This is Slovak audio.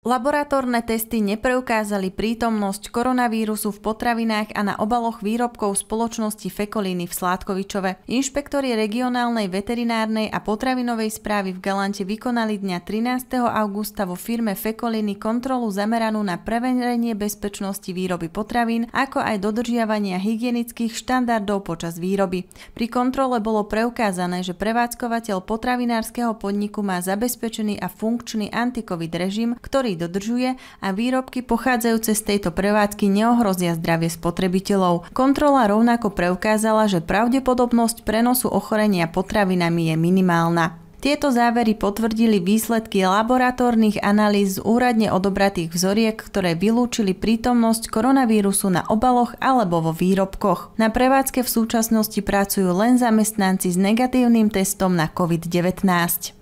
Laboratórne testy nepreukázali prítomnosť koronavírusu v potravinách a na obaloch výrobkov spoločnosti Fekolíny v Sládkovičove. Inšpektori regionálnej veterinárnej a potravinovej správy v Galante vykonali dňa 13. augusta vo firme Fekolíny kontrolu zameranú na prevenenie bezpečnosti výroby potravín, ako aj dodržiavania hygienických štandardov počas výroby. Pri kontrole bolo preukázané, že prevádzkovateľ potravinárskeho podniku má zabezpečený a funkčný antikovid režim, ktorý ktorý dodržuje a výrobky pochádzajúce z tejto prevádzky neohrozia zdravie spotrebiteľov. Kontrola rovnako preukázala, že pravdepodobnosť prenosu ochorenia potravinami je minimálna. Tieto závery potvrdili výsledky laboratórnych analýz z úradne odobratých vzoriek, ktoré vylúčili prítomnosť koronavírusu na obaloch alebo vo výrobkoch. Na prevádzke v súčasnosti pracujú len zamestnanci s negatívnym testom na COVID-19.